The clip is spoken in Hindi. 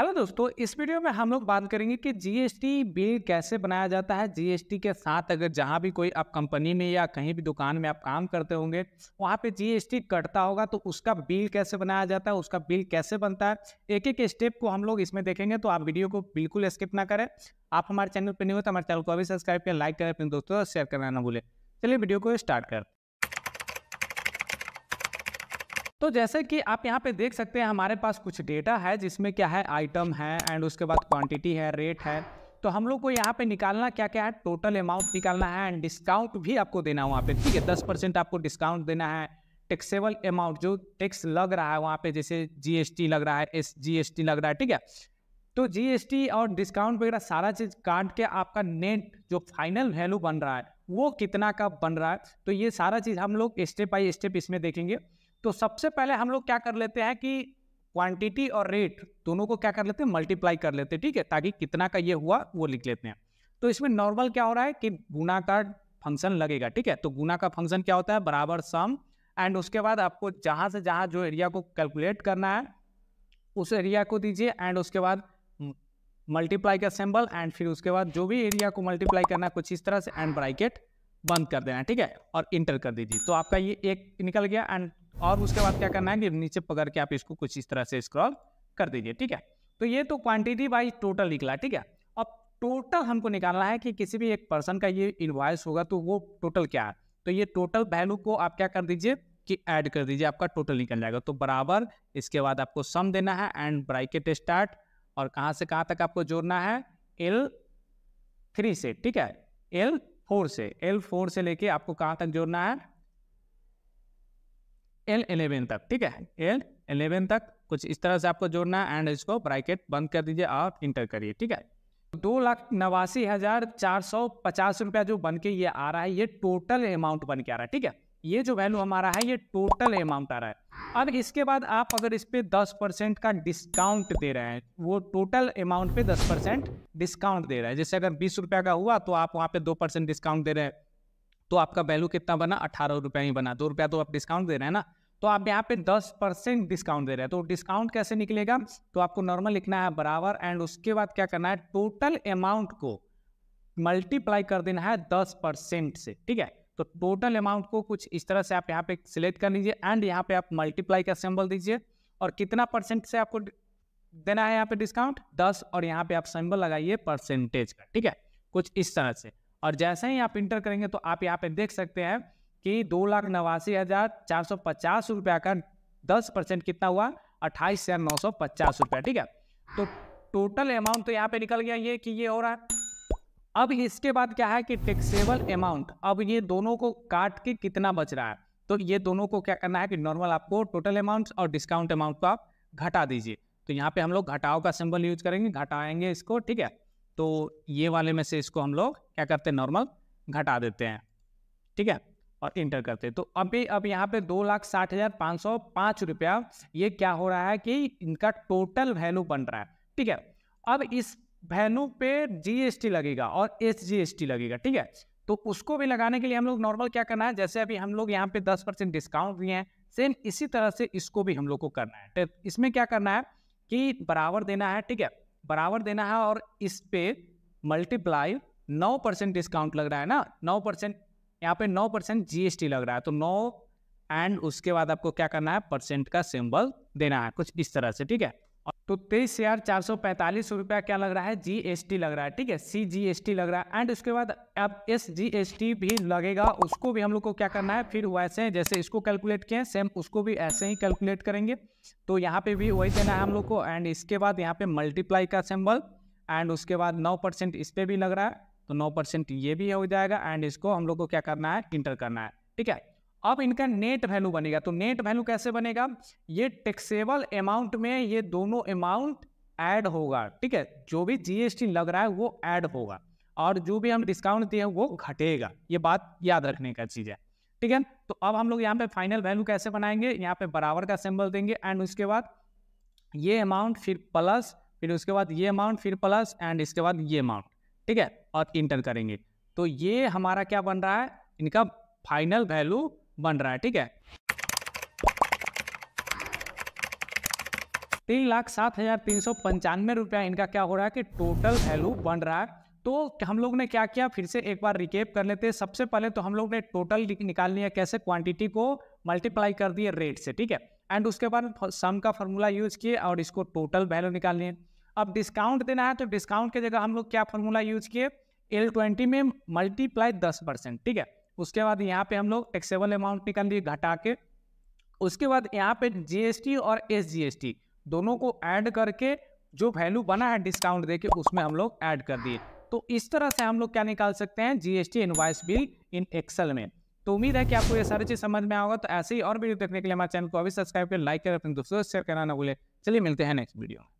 हेलो दोस्तों इस वीडियो में हम लोग बात करेंगे कि जीएसटी बिल कैसे बनाया जाता है जीएसटी के साथ अगर जहां भी कोई आप कंपनी में या कहीं भी दुकान में आप काम करते होंगे वहां पे जीएसटी कटता होगा तो उसका बिल कैसे बनाया जाता है उसका बिल कैसे बनता है एक एक स्टेप को हम लोग इसमें देखेंगे तो आप वीडियो को बिल्कुल स्किप ना करें आप हमारे चैनल पर नहीं हो तो हमारे चैनल को अभी सब्सक्राइब करें लाइक करें अपने दोस्तों शेयर करना ना भूलें चलिए वीडियो को स्टार्ट करें तो जैसे कि आप यहाँ पे देख सकते हैं हमारे पास कुछ डेटा है जिसमें क्या है आइटम है एंड उसके बाद क्वांटिटी है रेट है तो हम लोग को यहाँ पे निकालना क्या क्या है टोटल अमाउंट निकालना है एंड डिस्काउंट भी आपको देना है वहाँ पे ठीक है दस परसेंट आपको डिस्काउंट देना है टैक्सेबल अमाउंट जो टैक्स लग रहा है वहाँ पे जैसे जी लग रहा है एस जीएसटी लग रहा है ठीक है तो जी और डिस्काउंट वगैरह सारा चीज काट के आपका नेट जो फाइनल वैल्यू बन रहा है वो कितना का बन रहा है तो ये सारा चीज हम लोग स्टेप बाई स्टेप इसमें देखेंगे तो सबसे पहले हम लोग क्या कर लेते हैं कि क्वांटिटी और रेट दोनों को क्या कर लेते हैं मल्टीप्लाई कर लेते हैं ठीक है ताकि कितना का ये हुआ वो लिख लेते हैं तो इसमें नॉर्मल क्या हो रहा है कि गुना का फंक्शन लगेगा ठीक है तो गुना का फंक्शन क्या होता है बराबर सम एंड उसके बाद आपको जहाँ से जहाँ जो एरिया को कैलकुलेट करना है उस एरिया को दीजिए एंड उसके बाद मल्टीप्लाई का सिंबल एंड फिर उसके बाद जो भी एरिया को मल्टीप्लाई करना है कुछ इस तरह से एंड ब्राइकेट बंद कर देना ठीक है और इंटर कर दीजिए तो आपका ये एक निकल गया एंड और उसके बाद क्या करना है कि नीचे पकड़ के आप इसको कुछ इस तरह से स्क्रॉल कर दीजिए ठीक है तो ये तो क्वांटिटी वाइज टोटल निकला ठीक है अब टोटल हमको निकालना है कि किसी भी एक पर्सन का ये इन्वाइस होगा तो वो टोटल क्या है तो ये टोटल वैल्यू को आप क्या कर दीजिए कि ऐड कर दीजिए आपका टोटल निकल जाएगा तो बराबर इसके बाद आपको सम देना है एंड ब्राइकेट स्टार्ट और कहाँ से कहाँ तक आपको जोड़ना है एल थ्री से ठीक है एल फोर से एल फोर से लेके आपको कहाँ तक जोड़ना है एल एलेवन तक ठीक है एल एलेवन तक कुछ इस तरह से आपको जोड़ना है एंड इसको ब्रैकेट बंद कर दीजिए और इंटर करिए ठीक है दो लाख नवासी हज़ार चार सौ पचास रुपया जो बन के ये आ रहा है ये टोटल अमाउंट बन के आ रहा है ठीक है ये जो वैल्यू हमारा है ये टोटल अमाउंट आ रहा है अब इसके बाद आप अगर इस पे दस परसेंट का डिस्काउंट दे रहे हैं वो टोटल अमाउंट पे दस परसेंट डिस्काउंट दे रहा है जैसे अगर बीस रुपया का हुआ तो आप वहां पे दो परसेंट डिस्काउंट दे रहे हैं तो आपका वैल्यू कितना बना अठारह रुपया ही बना दो रुपया तो आप डिस्काउंट दे रहे हैं ना तो आप यहाँ पे 10 परसेंट डिस्काउंट दे रहे हैं तो डिस्काउंट कैसे निकलेगा तो आपको नॉर्मल लिखना है बराबर एंड उसके बाद क्या करना है टोटल अमाउंट को मल्टीप्लाई कर देना है 10 परसेंट से ठीक है तो टोटल अमाउंट को कुछ इस तरह से आप यहाँ पे सिलेक्ट कर लीजिए एंड यहाँ पे आप मल्टीप्लाई का सिंबल दीजिए और कितना परसेंट से आपको देना है यहाँ पे डिस्काउंट दस और यहाँ पे आप सिंबल लगाइए परसेंटेज का ठीक है कुछ इस तरह से और जैसे ही आप इंटर करेंगे तो आप यहाँ पे देख सकते हैं कि दो लाख नवासी हज़ार चार सौ पचास रुपया का दस परसेंट कितना हुआ अट्ठाईस हज़ार नौ सौ पचास रुपया ठीक है तो टोटल अमाउंट तो यहाँ पे निकल गया ये कि ये हो रहा है अब इसके बाद क्या है कि टैक्सेबल अमाउंट अब ये दोनों को काट के कितना बच रहा है तो ये दोनों को क्या करना है कि नॉर्मल आपको टोटल अमाउंट और डिस्काउंट अमाउंट को आप घटा दीजिए तो यहाँ पे हम लोग घटाओ का सिंबल यूज करेंगे घटाएंगे इसको ठीक है तो ये वाले में से इसको हम लोग क्या करते हैं नॉर्मल घटा देते हैं ठीक है और इंटर करते हैं तो अभी अब यहाँ पे दो लाख साठ हज़ार पाँच सौ पाँच रुपया ये क्या हो रहा है कि इनका टोटल वैल्यू बन रहा है ठीक है अब इस वैल्यू पे जीएसटी लगेगा और एस लगेगा ठीक है तो उसको भी लगाने के लिए हम लोग नॉर्मल क्या करना है जैसे अभी हम लोग यहाँ पे दस परसेंट डिस्काउंट दिए हैं सेम इसी तरह से इसको भी हम लोग को करना है तो इसमें क्या करना है कि बराबर देना है ठीक है बराबर देना है और इस पे मल्टीप्लाई नौ परसेंट डिस्काउंट लग रहा है ना नौ परसेंट यहाँ पे नौ परसेंट जीएसटी लग रहा है तो नौ एंड उसके बाद आपको क्या करना है परसेंट का सिंबल देना है कुछ इस तरह से ठीक है तो तेईस हजार चार सौ पैंतालीस रुपया क्या लग रहा है जीएसटी लग रहा है ठीक है सी टी लग रहा है एंड उसके बाद अब एस टी भी लगेगा उसको भी हम लोग को क्या करना है फिर वैसे जैसे इसको कैलकुलेट किए सेम उसको भी ऐसे ही कैलकुलेट करेंगे तो यहाँ पे भी वही देना है हम लोग को एंड इसके बाद यहाँ पे मल्टीप्लाई का सिम्बल एंड उसके बाद नौ परसेंट इस पर भी लग रहा है तो नौ परसेंट ये भी हो जाएगा एंड इसको हम लोग को क्या करना है इंटर करना है ठीक है अब इनका नेट वैल्यू बनेगा तो नेट वैल्यू कैसे बनेगा ये टैक्सेबल अमाउंट में ये दोनों अमाउंट ऐड होगा ठीक है जो भी जीएसटी लग रहा है वो ऐड होगा और जो भी हम डिस्काउंट दिए वो घटेगा ये बात याद रखने का चीज़ है ठीक है तो अब हम लोग यहाँ पे फाइनल वैल्यू कैसे बनाएंगे यहाँ पे बराबर का सिंबल देंगे एंड उसके बाद ये अमाउंट फिर प्लस फिर उसके बाद ये अमाउंट फिर प्लस एंड इसके बाद ये अमाउंट ठीक है और इंटर करेंगे तो ये हमारा क्या बन रहा है इनका फाइनल वैल्यू बन रहा है ठीक है तीन लाख सात हजार तीन सौ पंचानवे रुपया इनका क्या हो रहा है कि टोटल वैल्यू बन रहा है तो हम लोग ने क्या किया फिर से एक बार रिकेप कर लेते हैं सबसे पहले तो हम लोग ने टोटल निकाल लिया कैसे क्वांटिटी को मल्टीप्लाई कर दिए रेट से ठीक है एंड उसके बाद सम का फॉर्मूला यूज किए और इसको टोटल वैल्यू निकाल लिए अब डिस्काउंट देना है तो डिस्काउंट की जगह हम लोग क्या फॉर्मूला यूज किए एल ट्वेंटी में मल्टीप्लाई दस परसेंट ठीक है उसके बाद यहाँ पे हम लोग टैक्सेबल अमाउंट निकाल लिए घटा के उसके बाद यहाँ पे जीएसटी और एसजीएसटी दोनों को ऐड करके जो वैल्यू बना है डिस्काउंट देके उसमें हम लोग ऐड कर दिए तो इस तरह से हम लोग क्या निकाल सकते हैं GST invoice bill in Excel में तो उम्मीद है कि आपको ये सारी चीज समझ में आएगा तो ऐसे ही और वीडियो देखने के लिए हमारे चैनल को अभी सब्सक्राइब कर लाइक करें अपने दोस्तों से शेयर करना ना भूलें चलिए मिलते हैं नेक्स्ट वीडियो में